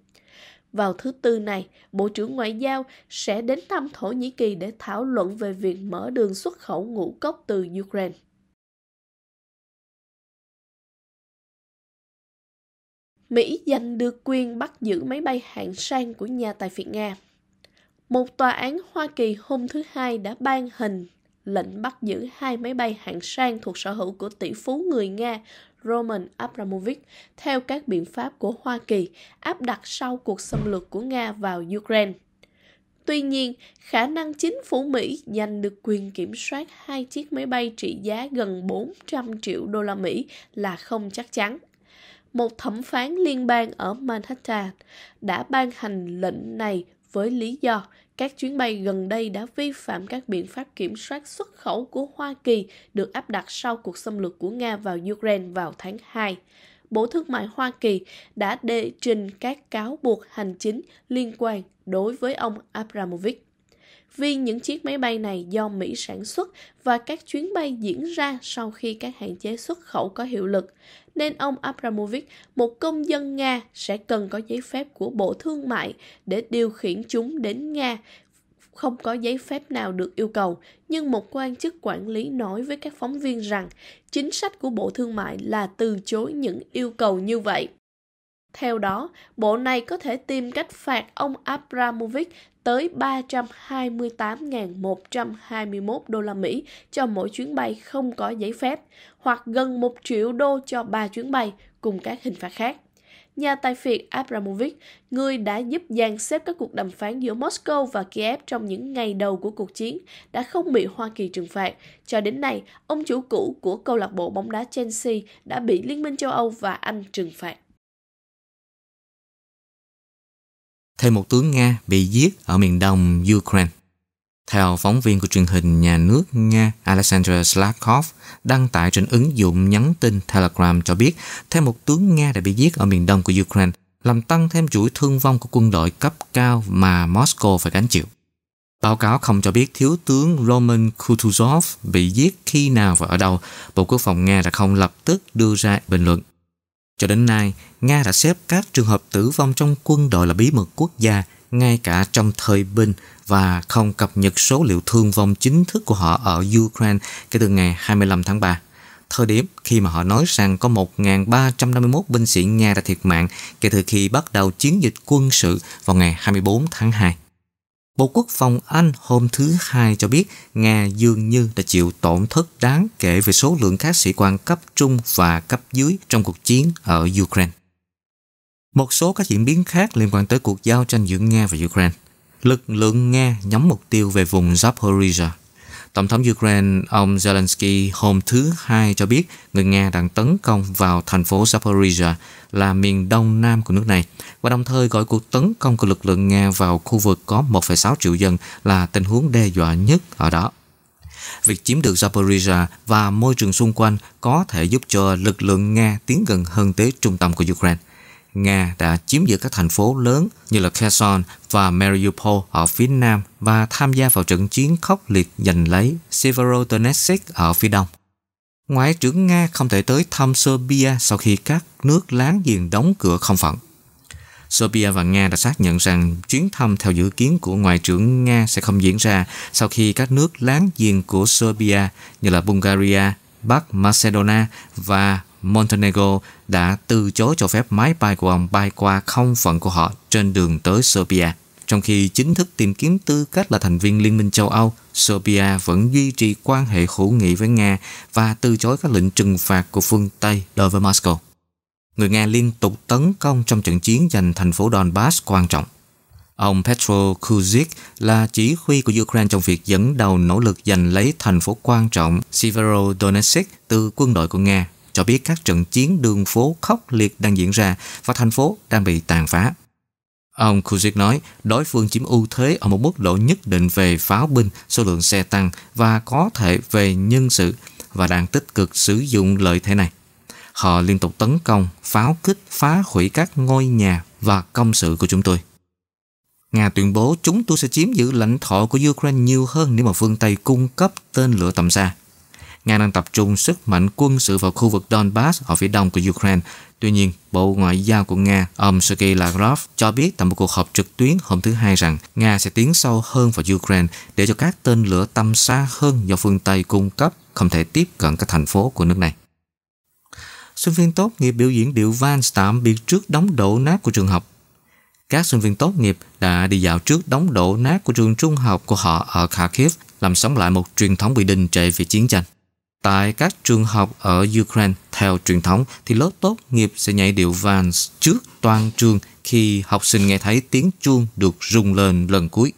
Vào thứ Tư này, Bộ trưởng Ngoại giao sẽ đến thăm Thổ Nhĩ Kỳ để thảo luận về việc mở đường xuất khẩu ngũ cốc từ Ukraine. Mỹ giành được quyền bắt giữ máy bay hạng sang của nhà tài phiệt Nga. Một tòa án Hoa Kỳ hôm thứ Hai đã ban hình lệnh bắt giữ hai máy bay hạng sang thuộc sở hữu của tỷ phú người Nga Roman Abramovich theo các biện pháp của Hoa Kỳ áp đặt sau cuộc xâm lược của Nga vào Ukraine. Tuy nhiên, khả năng chính phủ Mỹ giành được quyền kiểm soát hai chiếc máy bay trị giá gần 400 triệu đô la Mỹ là không chắc chắn một thẩm phán liên bang ở Manhattan đã ban hành lệnh này với lý do các chuyến bay gần đây đã vi phạm các biện pháp kiểm soát xuất khẩu của Hoa Kỳ được áp đặt sau cuộc xâm lược của Nga vào Ukraine vào tháng 2. Bộ Thương mại Hoa Kỳ đã đệ trình các cáo buộc hành chính liên quan đối với ông Abramovich vì những chiếc máy bay này do Mỹ sản xuất và các chuyến bay diễn ra sau khi các hạn chế xuất khẩu có hiệu lực, nên ông Abramovich, một công dân Nga, sẽ cần có giấy phép của Bộ Thương mại để điều khiển chúng đến Nga không có giấy phép nào được yêu cầu, nhưng một quan chức quản lý nói với các phóng viên rằng chính sách của Bộ Thương mại là từ chối những yêu cầu như vậy. Theo đó, bộ này có thể tìm cách phạt ông Abramovich tới 328.121 đô la Mỹ cho mỗi chuyến bay không có giấy phép, hoặc gần 1 triệu đô cho 3 chuyến bay cùng các hình phạt khác. Nhà tài phiệt Abramovich, người đã giúp dàn xếp các cuộc đàm phán giữa Moscow và Kiev trong những ngày đầu của cuộc chiến, đã không bị Hoa Kỳ trừng phạt. Cho đến nay, ông chủ cũ của câu lạc bộ bóng đá Chelsea đã bị Liên minh châu Âu và Anh trừng phạt. thêm một tướng Nga bị giết ở miền đông Ukraine. Theo phóng viên của truyền hình nhà nước Nga Alexander Slakov đăng tải trên ứng dụng nhắn tin Telegram cho biết thêm một tướng Nga đã bị giết ở miền đông của Ukraine, làm tăng thêm chuỗi thương vong của quân đội cấp cao mà Moscow phải gánh chịu. Báo cáo không cho biết thiếu tướng Roman Kutuzov bị giết khi nào và ở đâu. Bộ Quốc phòng Nga đã không lập tức đưa ra bình luận. Cho đến nay, Nga đã xếp các trường hợp tử vong trong quân đội là bí mật quốc gia, ngay cả trong thời binh và không cập nhật số liệu thương vong chính thức của họ ở Ukraine kể từ ngày 25 tháng 3. Thời điểm khi mà họ nói rằng có 1.351 binh sĩ Nga đã thiệt mạng kể từ khi bắt đầu chiến dịch quân sự vào ngày 24 tháng 2. Bộ Quốc phòng Anh hôm thứ Hai cho biết Nga dường như đã chịu tổn thất đáng kể về số lượng các sĩ quan cấp trung và cấp dưới trong cuộc chiến ở Ukraine. Một số các diễn biến khác liên quan tới cuộc giao tranh giữa Nga và Ukraine. Lực lượng Nga nhắm mục tiêu về vùng Zaporizhia Tổng thống Ukraine ông Zelensky hôm thứ Hai cho biết người Nga đang tấn công vào thành phố Zaporizhia là miền đông nam của nước này và đồng thời gọi cuộc tấn công của lực lượng Nga vào khu vực có 1,6 triệu dân là tình huống đe dọa nhất ở đó. Việc chiếm được Zaporizhia và môi trường xung quanh có thể giúp cho lực lượng Nga tiến gần hơn tới trung tâm của Ukraine. Nga đã chiếm giữ các thành phố lớn như là Kherson và Mariupol ở phía nam và tham gia vào trận chiến khốc liệt giành lấy Severodonetsk ở phía đông. Ngoại trưởng Nga không thể tới thăm Serbia sau khi các nước láng giềng đóng cửa không phận. Serbia và Nga đã xác nhận rằng chuyến thăm theo dự kiến của Ngoại trưởng Nga sẽ không diễn ra sau khi các nước láng giềng của Serbia như là Bulgaria, Bắc Macedonia và Montenegro đã từ chối cho phép máy bay của ông bay qua không phận của họ trên đường tới Serbia. Trong khi chính thức tìm kiếm tư cách là thành viên Liên minh châu Âu, Serbia vẫn duy trì quan hệ hữu nghị với Nga và từ chối các lệnh trừng phạt của phương Tây đối với Moscow. Người Nga liên tục tấn công trong trận chiến giành thành phố Donbass quan trọng. Ông Petro Kuzik là chỉ huy của Ukraine trong việc dẫn đầu nỗ lực giành lấy thành phố quan trọng Severodonetsk từ quân đội của Nga cho biết các trận chiến đường phố khốc liệt đang diễn ra và thành phố đang bị tàn phá. Ông Kuzik nói đối phương chiếm ưu thế ở một mức độ nhất định về pháo binh, số lượng xe tăng và có thể về nhân sự và đang tích cực sử dụng lợi thế này. Họ liên tục tấn công, pháo kích, phá hủy các ngôi nhà và công sự của chúng tôi. Nga tuyên bố chúng tôi sẽ chiếm giữ lãnh thổ của Ukraine nhiều hơn nếu mà phương Tây cung cấp tên lửa tầm xa. Nga đang tập trung sức mạnh quân sự vào khu vực Donbass ở phía đông của Ukraine. Tuy nhiên, Bộ Ngoại giao của Nga, ông Sergei Lavrov, cho biết tại một cuộc họp trực tuyến hôm thứ Hai rằng Nga sẽ tiến sâu hơn vào Ukraine để cho các tên lửa tầm xa hơn do phương Tây cung cấp không thể tiếp cận các thành phố của nước này. Sinh viên tốt nghiệp biểu diễn điệu van tạm biệt trước đóng đổ nát của trường học các sinh viên tốt nghiệp đã đi dạo trước đóng đổ nát của trường trung học của họ ở Kharkiv, làm sống lại một truyền thống bị đình trệ về chiến tranh. Tại các trường học ở Ukraine, theo truyền thống, thì lớp tốt nghiệp sẽ nhảy điệu Vans trước toàn trường khi học sinh nghe thấy tiếng chuông được rung lên lần cuối.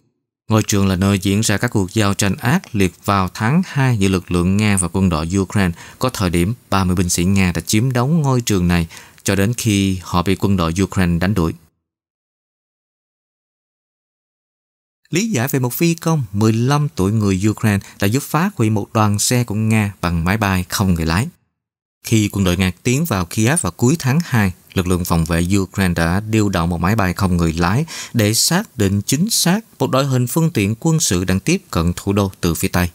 Ngôi trường là nơi diễn ra các cuộc giao tranh ác liệt vào tháng 2 giữa lực lượng Nga và quân đội Ukraine. Có thời điểm 30 binh sĩ Nga đã chiếm đóng ngôi trường này cho đến khi họ bị quân đội Ukraine đánh đuổi. Lý giải về một phi công 15 tuổi người Ukraine đã giúp phá hủy một đoàn xe của Nga bằng máy bay không người lái. Khi quân đội Nga tiến vào Kiev vào cuối tháng 2, lực lượng phòng vệ Ukraine đã điều động một máy bay không người lái để xác định chính xác một đội hình phương tiện quân sự đang tiếp cận thủ đô từ phía Tây.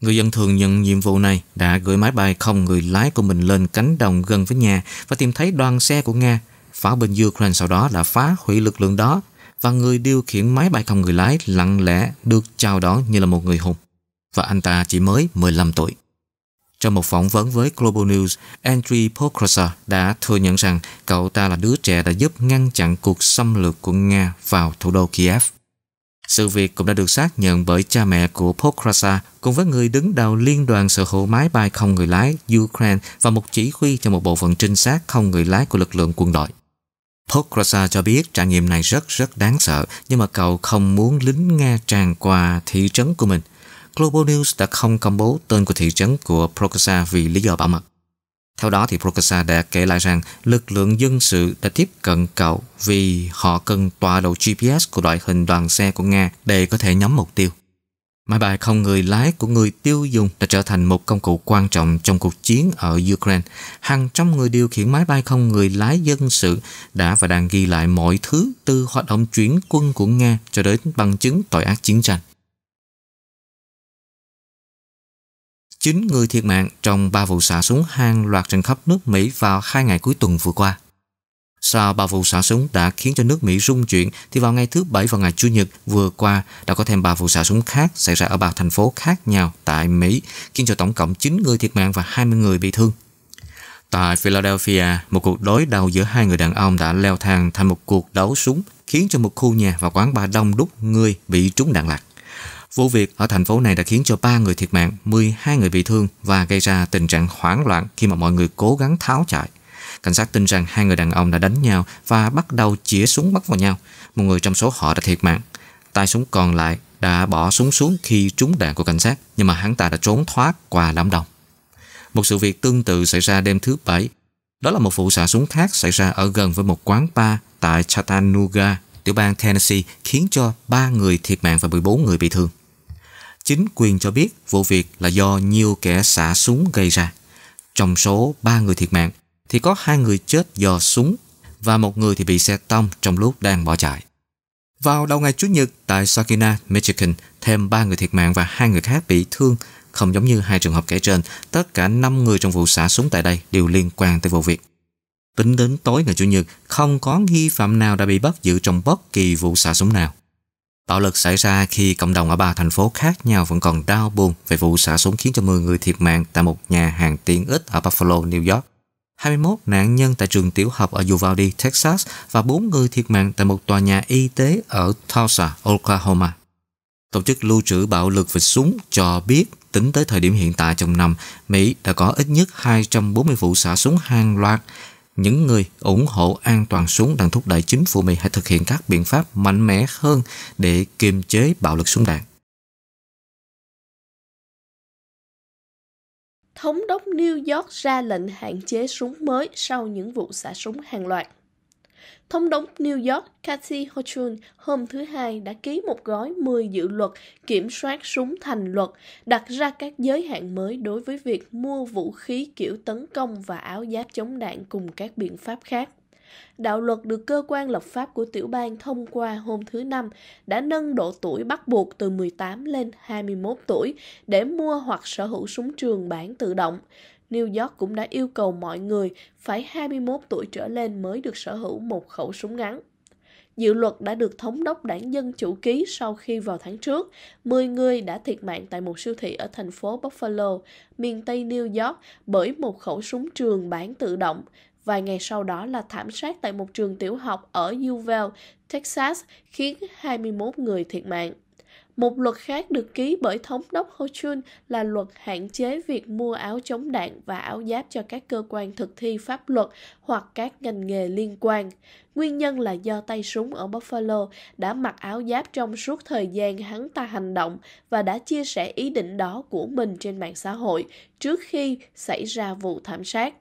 Người dân thường nhận nhiệm vụ này đã gửi máy bay không người lái của mình lên cánh đồng gần với nhà và tìm thấy đoàn xe của Nga. Pháo binh Ukraine sau đó đã phá hủy lực lượng đó và người điều khiển máy bay không người lái lặng lẽ được chào đón như là một người hùng. Và anh ta chỉ mới 15 tuổi. Trong một phỏng vấn với Global News, Andrew Pokrasa đã thừa nhận rằng cậu ta là đứa trẻ đã giúp ngăn chặn cuộc xâm lược của Nga vào thủ đô Kiev. Sự việc cũng đã được xác nhận bởi cha mẹ của Pokrasa cùng với người đứng đầu Liên đoàn sở hữu máy bay không người lái Ukraine và một chỉ huy cho một bộ phận trinh sát không người lái của lực lượng quân đội. Pokrasa cho biết trải nghiệm này rất rất đáng sợ, nhưng mà cậu không muốn lính Nga tràn qua thị trấn của mình. Global News đã không công bố tên của thị trấn của Prokasa vì lý do bảo mật. Theo đó thì Prokasa đã kể lại rằng lực lượng dân sự đã tiếp cận cậu vì họ cần tọa độ GPS của loại hình đoàn xe của Nga để có thể nhắm mục tiêu. Máy bay không người lái của người tiêu dùng đã trở thành một công cụ quan trọng trong cuộc chiến ở Ukraine. Hàng trăm người điều khiển máy bay không người lái dân sự đã và đang ghi lại mọi thứ từ hoạt động chuyển quân của Nga cho đến bằng chứng tội ác chiến tranh. Chín người thiệt mạng trong ba vụ xả súng hàng loạt trên khắp nước Mỹ vào hai ngày cuối tuần vừa qua. Sau ba vụ xả súng đã khiến cho nước Mỹ rung chuyển thì vào ngày thứ Bảy và ngày Chủ nhật vừa qua đã có thêm ba vụ xả súng khác xảy ra ở ba thành phố khác nhau tại Mỹ khiến cho tổng cộng 9 người thiệt mạng và 20 người bị thương. Tại Philadelphia, một cuộc đối đầu giữa hai người đàn ông đã leo thang thành một cuộc đấu súng khiến cho một khu nhà và quán bar đông đúc người bị trúng đạn lạc. Vụ việc ở thành phố này đã khiến cho 3 người thiệt mạng, 12 người bị thương và gây ra tình trạng hoảng loạn khi mà mọi người cố gắng tháo chạy. Cảnh sát tin rằng hai người đàn ông đã đánh nhau và bắt đầu chĩa súng bắn vào nhau. Một người trong số họ đã thiệt mạng. Tay súng còn lại đã bỏ súng xuống khi trúng đạn của cảnh sát, nhưng mà hắn ta đã trốn thoát qua đám đông. Một sự việc tương tự xảy ra đêm thứ Bảy. Đó là một vụ xả súng khác xảy ra ở gần với một quán bar tại Chattanooga, tiểu bang Tennessee, khiến cho 3 người thiệt mạng và 14 người bị thương. Chính quyền cho biết vụ việc là do nhiều kẻ xả súng gây ra. Trong số 3 người thiệt mạng, thì có hai người chết do súng và một người thì bị xe tông trong lúc đang bỏ chạy. Vào đầu ngày Chủ nhật tại Saginaw, Michigan, thêm ba người thiệt mạng và hai người khác bị thương. Không giống như hai trường hợp kể trên, tất cả năm người trong vụ xả súng tại đây đều liên quan tới vụ việc. Tính đến tối ngày Chủ nhật, không có nghi phạm nào đã bị bắt giữ trong bất kỳ vụ xả súng nào. Bạo lực xảy ra khi cộng đồng ở ba thành phố khác nhau vẫn còn đau buồn về vụ xả súng khiến cho 10 người thiệt mạng tại một nhà hàng tiện ích ở Buffalo, New York. 21 nạn nhân tại trường tiểu học ở Uvalde, Texas và 4 người thiệt mạng tại một tòa nhà y tế ở Tulsa, Oklahoma. Tổ chức lưu trữ bạo lực về súng cho biết tính tới thời điểm hiện tại trong năm, Mỹ đã có ít nhất 240 vụ xả súng hàng loạt. Những người ủng hộ an toàn súng đang thúc đẩy chính phủ Mỹ hãy thực hiện các biện pháp mạnh mẽ hơn để kiềm chế bạo lực súng đạn. thống đốc New York ra lệnh hạn chế súng mới sau những vụ xả súng hàng loạt. Thống đốc New York Kathy Hochul hôm thứ Hai đã ký một gói 10 dự luật kiểm soát súng thành luật, đặt ra các giới hạn mới đối với việc mua vũ khí kiểu tấn công và áo giáp chống đạn cùng các biện pháp khác. Đạo luật được cơ quan lập pháp của tiểu bang thông qua hôm thứ Năm đã nâng độ tuổi bắt buộc từ 18 lên 21 tuổi để mua hoặc sở hữu súng trường bản tự động. New York cũng đã yêu cầu mọi người phải 21 tuổi trở lên mới được sở hữu một khẩu súng ngắn. Dự luật đã được thống đốc đảng Dân Chủ ký sau khi vào tháng trước, 10 người đã thiệt mạng tại một siêu thị ở thành phố Buffalo, miền Tây New York bởi một khẩu súng trường bán tự động, Vài ngày sau đó là thảm sát tại một trường tiểu học ở Uvalde, Texas, khiến 21 người thiệt mạng. Một luật khác được ký bởi thống đốc Ho Chun là luật hạn chế việc mua áo chống đạn và áo giáp cho các cơ quan thực thi pháp luật hoặc các ngành nghề liên quan. Nguyên nhân là do tay súng ở Buffalo đã mặc áo giáp trong suốt thời gian hắn ta hành động và đã chia sẻ ý định đó của mình trên mạng xã hội trước khi xảy ra vụ thảm sát.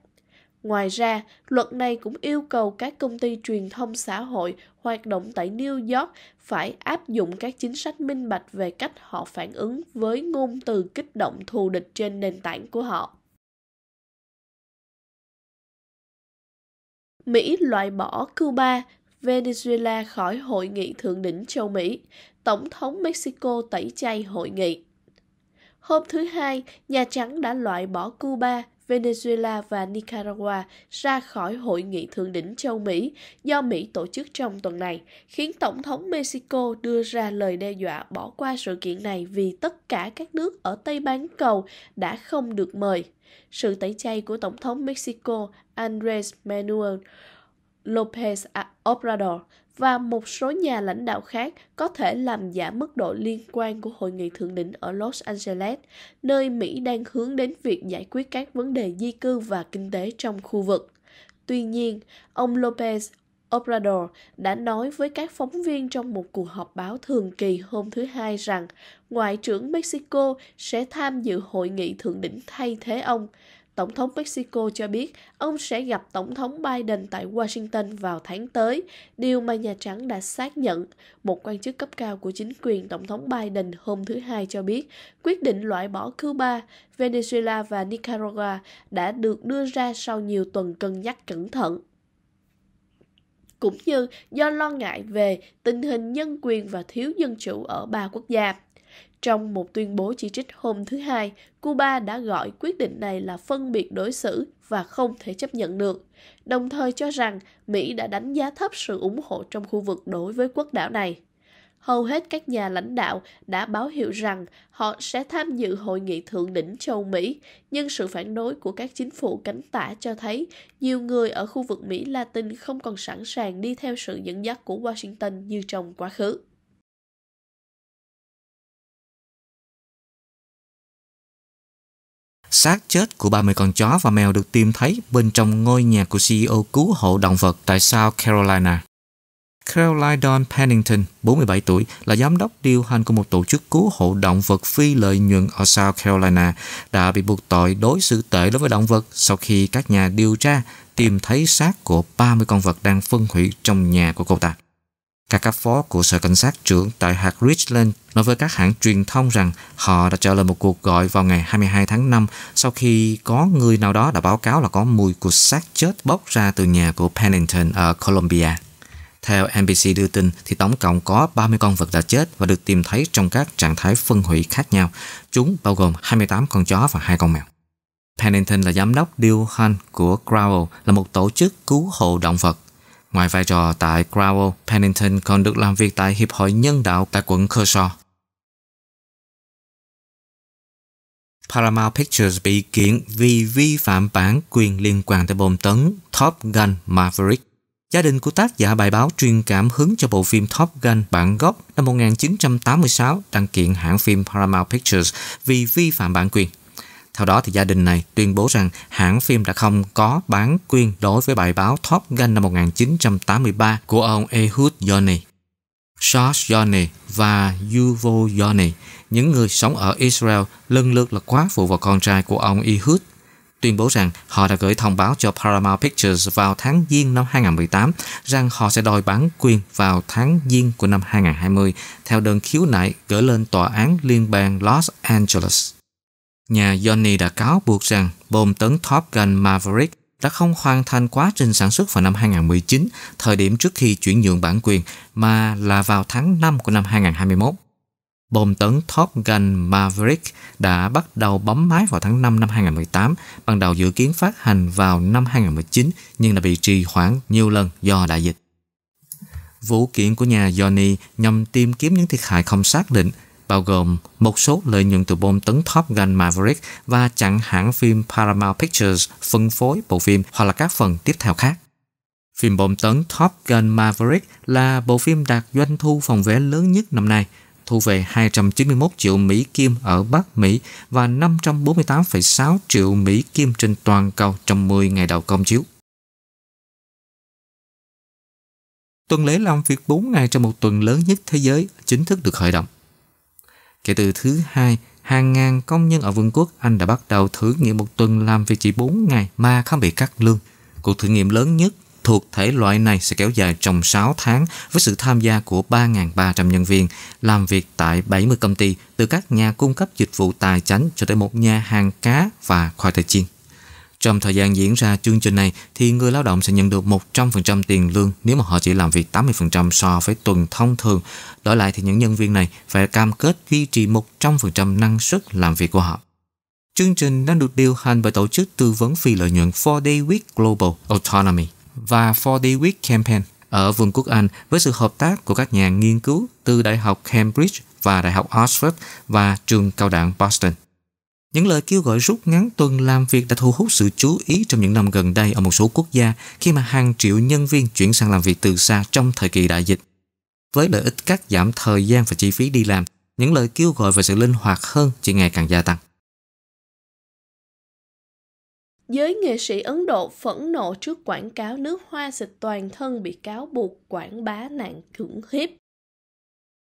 Ngoài ra, luật này cũng yêu cầu các công ty truyền thông xã hội hoạt động tại New York phải áp dụng các chính sách minh bạch về cách họ phản ứng với ngôn từ kích động thù địch trên nền tảng của họ. Mỹ loại bỏ Cuba, Venezuela khỏi hội nghị thượng đỉnh châu Mỹ, Tổng thống Mexico tẩy chay hội nghị. Hôm thứ Hai, Nhà Trắng đã loại bỏ Cuba, Venezuela và Nicaragua ra khỏi hội nghị thượng đỉnh châu Mỹ do Mỹ tổ chức trong tuần này, khiến Tổng thống Mexico đưa ra lời đe dọa bỏ qua sự kiện này vì tất cả các nước ở Tây Bán Cầu đã không được mời. Sự tẩy chay của Tổng thống Mexico Andrés Manuel López Obrador và một số nhà lãnh đạo khác có thể làm giảm mức độ liên quan của hội nghị thượng đỉnh ở Los Angeles, nơi Mỹ đang hướng đến việc giải quyết các vấn đề di cư và kinh tế trong khu vực. Tuy nhiên, ông Lopez Obrador đã nói với các phóng viên trong một cuộc họp báo thường kỳ hôm thứ Hai rằng Ngoại trưởng Mexico sẽ tham dự hội nghị thượng đỉnh thay thế ông. Tổng thống Mexico cho biết ông sẽ gặp Tổng thống Biden tại Washington vào tháng tới, điều mà Nhà Trắng đã xác nhận. Một quan chức cấp cao của chính quyền Tổng thống Biden hôm thứ Hai cho biết quyết định loại bỏ Cuba, Venezuela và Nicaragua đã được đưa ra sau nhiều tuần cân nhắc cẩn thận cũng như do lo ngại về tình hình nhân quyền và thiếu dân chủ ở ba quốc gia. Trong một tuyên bố chỉ trích hôm thứ Hai, Cuba đã gọi quyết định này là phân biệt đối xử và không thể chấp nhận được, đồng thời cho rằng Mỹ đã đánh giá thấp sự ủng hộ trong khu vực đối với quốc đảo này. Hầu hết các nhà lãnh đạo đã báo hiệu rằng họ sẽ tham dự hội nghị thượng đỉnh châu Mỹ, nhưng sự phản đối của các chính phủ cánh tả cho thấy nhiều người ở khu vực Mỹ Latin không còn sẵn sàng đi theo sự dẫn dắt của Washington như trong quá khứ. Xác chết của 30 con chó và mèo được tìm thấy bên trong ngôi nhà của CEO cứu hộ động vật tại South Carolina. Caroline Don Pennington, 47 tuổi, là giám đốc điều hành của một tổ chức cứu hộ động vật phi lợi nhuận ở South Carolina, đã bị buộc tội đối xử tệ đối với động vật sau khi các nhà điều tra tìm thấy xác của 30 con vật đang phân hủy trong nhà của cô ta. Các cấp phó của sở cảnh sát trưởng tại hạt Richland nói với các hãng truyền thông rằng họ đã trả lời một cuộc gọi vào ngày 22 tháng 5 sau khi có người nào đó đã báo cáo là có mùi của xác chết bốc ra từ nhà của Pennington ở Colombia. Theo NBC đưa tin thì tổng cộng có 30 con vật đã chết và được tìm thấy trong các trạng thái phân hủy khác nhau. Chúng bao gồm 28 con chó và hai con mèo. Pennington là giám đốc điều hành của Growl, là một tổ chức cứu hộ động vật Ngoài vai trò tại Crowell, Pennington còn được làm việc tại Hiệp hội Nhân đạo tại quận Kershaw. Paramount Pictures bị kiện vì vi phạm bản quyền liên quan tới bom tấn Top Gun Maverick. Gia đình của tác giả bài báo truyền cảm hứng cho bộ phim Top Gun bản gốc năm 1986 đăng kiện hãng phim Paramount Pictures vì vi phạm bản quyền. Theo đó thì gia đình này tuyên bố rằng hãng phim đã không có bán quyền đối với bài báo Top Gun năm 1983 của ông Ehud Yoni. Josh Yoni và Yuval Yoni, những người sống ở Israel lần lượt là quá phụ và con trai của ông Ehud tuyên bố rằng họ đã gửi thông báo cho Paramount Pictures vào tháng Giêng năm 2018 rằng họ sẽ đòi bán quyền vào tháng Giêng của năm 2020 theo đơn khiếu nại gửi lên tòa án liên bang Los Angeles. Nhà Johnny đã cáo buộc rằng bom tấn Top Gun Maverick đã không hoàn thành quá trình sản xuất vào năm 2019, thời điểm trước khi chuyển nhượng bản quyền, mà là vào tháng 5 của năm 2021. Bom tấn Top Gun Maverick đã bắt đầu bấm máy vào tháng 5 năm 2018, ban đầu dự kiến phát hành vào năm 2019 nhưng đã bị trì hoãn nhiều lần do đại dịch. Vụ kiện của nhà Johnny nhằm tìm kiếm những thiệt hại không xác định bao gồm một số lợi nhuận từ bom tấn Top Gun Maverick và chặn hãng phim Paramount Pictures phân phối bộ phim hoặc là các phần tiếp theo khác. Phim bom tấn Top Gun Maverick là bộ phim đạt doanh thu phòng vé lớn nhất năm nay, thu về 291 triệu Mỹ Kim ở Bắc Mỹ và 548,6 triệu Mỹ Kim trên toàn cầu trong 10 ngày đầu công chiếu. Tuần lễ làm việc 4 ngày trong một tuần lớn nhất thế giới chính thức được khởi động. Kể từ thứ hai, hàng ngàn công nhân ở Vương quốc Anh đã bắt đầu thử nghiệm một tuần làm việc chỉ 4 ngày mà không bị cắt lương. Cuộc thử nghiệm lớn nhất thuộc thể loại này sẽ kéo dài trong 6 tháng với sự tham gia của 3.300 nhân viên làm việc tại 70 công ty từ các nhà cung cấp dịch vụ tài chính cho tới một nhà hàng cá và khoai tây chiên. Trong thời gian diễn ra chương trình này thì người lao động sẽ nhận được 100% tiền lương nếu mà họ chỉ làm việc 80% so với tuần thông thường. Đổi lại thì những nhân viên này phải cam kết duy trì 100% năng suất làm việc của họ. Chương trình đang được điều hành bởi tổ chức tư vấn phi lợi nhuận 4-Day Week Global Autonomy và 4-Day Week Campaign ở Vương quốc Anh với sự hợp tác của các nhà nghiên cứu từ Đại học Cambridge và Đại học Oxford và trường cao đẳng Boston. Những lời kêu gọi rút ngắn tuần làm việc đã thu hút sự chú ý trong những năm gần đây ở một số quốc gia khi mà hàng triệu nhân viên chuyển sang làm việc từ xa trong thời kỳ đại dịch. Với lợi ích cắt giảm thời gian và chi phí đi làm, những lời kêu gọi về sự linh hoạt hơn chỉ ngày càng gia tăng. Giới nghệ sĩ Ấn Độ phẫn nộ trước quảng cáo nước hoa xịt toàn thân bị cáo buộc quảng bá nạn cưỡng hiếp.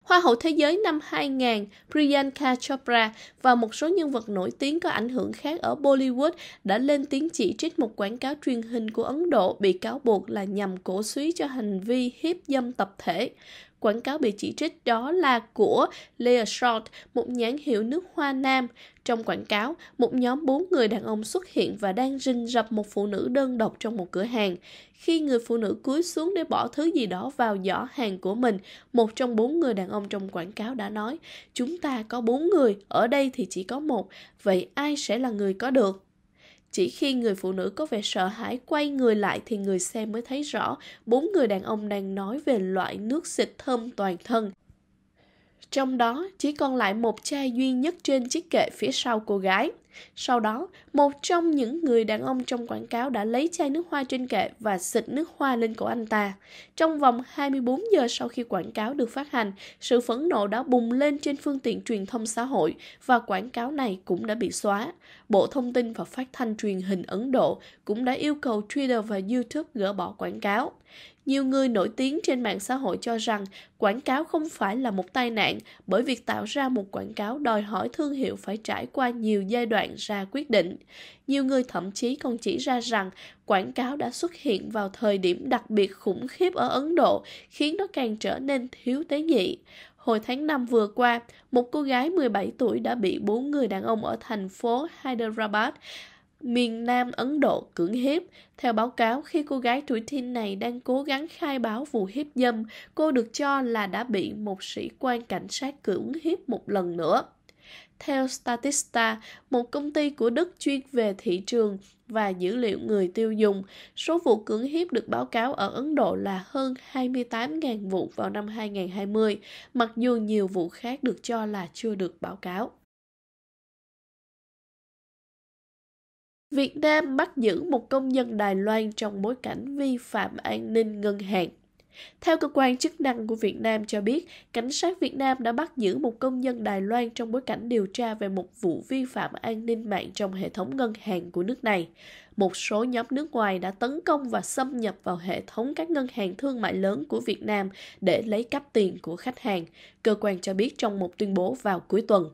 Hoa hậu Thế giới năm 2000 Priyanka Chopra và một số nhân vật nổi tiếng có ảnh hưởng khác ở Bollywood đã lên tiếng chỉ trích một quảng cáo truyền hình của Ấn Độ bị cáo buộc là nhằm cổ suý cho hành vi hiếp dâm tập thể. Quảng cáo bị chỉ trích đó là của Lea Short, một nhãn hiệu nước hoa nam, trong quảng cáo, một nhóm bốn người đàn ông xuất hiện và đang rình rập một phụ nữ đơn độc trong một cửa hàng. Khi người phụ nữ cúi xuống để bỏ thứ gì đó vào giỏ hàng của mình, một trong bốn người đàn ông trong quảng cáo đã nói, chúng ta có bốn người, ở đây thì chỉ có một, vậy ai sẽ là người có được? Chỉ khi người phụ nữ có vẻ sợ hãi quay người lại thì người xem mới thấy rõ bốn người đàn ông đang nói về loại nước xịt thơm toàn thân. Trong đó chỉ còn lại một chai duy nhất trên chiếc kệ phía sau cô gái. Sau đó, một trong những người đàn ông trong quảng cáo đã lấy chai nước hoa trên kệ và xịt nước hoa lên cổ anh ta. Trong vòng 24 giờ sau khi quảng cáo được phát hành, sự phẫn nộ đã bùng lên trên phương tiện truyền thông xã hội và quảng cáo này cũng đã bị xóa. Bộ Thông tin và Phát thanh truyền hình Ấn Độ cũng đã yêu cầu Twitter và YouTube gỡ bỏ quảng cáo nhiều người nổi tiếng trên mạng xã hội cho rằng quảng cáo không phải là một tai nạn bởi việc tạo ra một quảng cáo đòi hỏi thương hiệu phải trải qua nhiều giai đoạn ra quyết định nhiều người thậm chí còn chỉ ra rằng quảng cáo đã xuất hiện vào thời điểm đặc biệt khủng khiếp ở ấn độ khiến nó càng trở nên thiếu tế nhị Hồi tháng 5 vừa qua, một cô gái 17 tuổi đã bị bốn người đàn ông ở thành phố Hyderabad miền Nam Ấn Độ cưỡng hiếp. Theo báo cáo, khi cô gái tuổi teen này đang cố gắng khai báo vụ hiếp dâm, cô được cho là đã bị một sĩ quan cảnh sát cưỡng hiếp một lần nữa. Theo Statista, một công ty của Đức chuyên về thị trường và dữ liệu người tiêu dùng, số vụ cưỡng hiếp được báo cáo ở Ấn Độ là hơn 28.000 vụ vào năm 2020, mặc dù nhiều vụ khác được cho là chưa được báo cáo. Việt Nam bắt giữ một công nhân Đài Loan trong bối cảnh vi phạm an ninh ngân hàng. Theo cơ quan chức năng của Việt Nam cho biết, cảnh sát Việt Nam đã bắt giữ một công nhân Đài Loan trong bối cảnh điều tra về một vụ vi phạm an ninh mạng trong hệ thống ngân hàng của nước này. Một số nhóm nước ngoài đã tấn công và xâm nhập vào hệ thống các ngân hàng thương mại lớn của Việt Nam để lấy cắp tiền của khách hàng, cơ quan cho biết trong một tuyên bố vào cuối tuần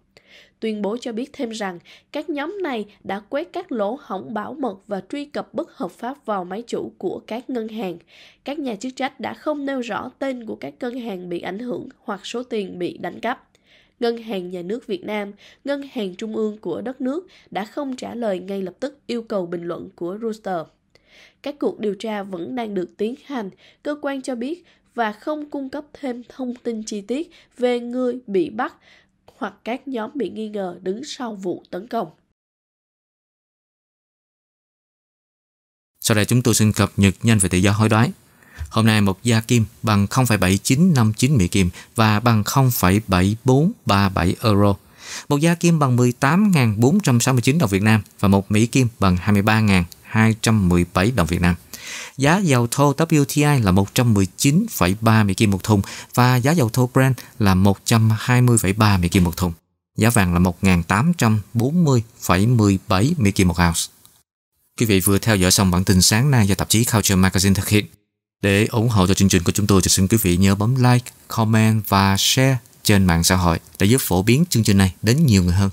tuyên bố cho biết thêm rằng các nhóm này đã quét các lỗ hỏng bảo mật và truy cập bất hợp pháp vào máy chủ của các ngân hàng. Các nhà chức trách đã không nêu rõ tên của các ngân hàng bị ảnh hưởng hoặc số tiền bị đánh cắp. Ngân hàng Nhà nước Việt Nam, ngân hàng trung ương của đất nước đã không trả lời ngay lập tức yêu cầu bình luận của Reuters. Các cuộc điều tra vẫn đang được tiến hành, cơ quan cho biết và không cung cấp thêm thông tin chi tiết về người bị bắt hoặc các nhóm bị nghi ngờ đứng sau vụ tấn công. Sau đây chúng tôi xin cập nhật nhanh về tỷ giá hối đoái. Hôm nay một gia kim bằng 0,7959 Mỹ Kim và bằng 0,7437 euro. Một gia kim bằng 18.469 đồng Việt Nam và một Mỹ Kim bằng 23.000 217 đồng Việt Nam. Giá dầu thô WTI là 119,3 Mỹ kim một thùng và giá dầu thô Brent là 120,3 Mỹ kim một thùng. Giá vàng là 1.840,17 Mỹ kim một ounce. Quý vị vừa theo dõi xong bản tin sáng nay do tạp chí Culture Magazine thực hiện. Để ủng hộ cho chương trình của chúng tôi thì xin quý vị nhớ bấm like, comment và share trên mạng xã hội để giúp phổ biến chương trình này đến nhiều người hơn.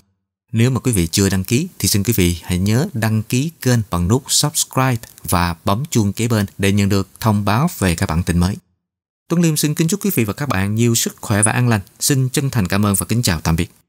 Nếu mà quý vị chưa đăng ký thì xin quý vị hãy nhớ đăng ký kênh bằng nút subscribe và bấm chuông kế bên để nhận được thông báo về các bản tin mới. Tuấn Liêm xin kính chúc quý vị và các bạn nhiều sức khỏe và an lành. Xin chân thành cảm ơn và kính chào tạm biệt.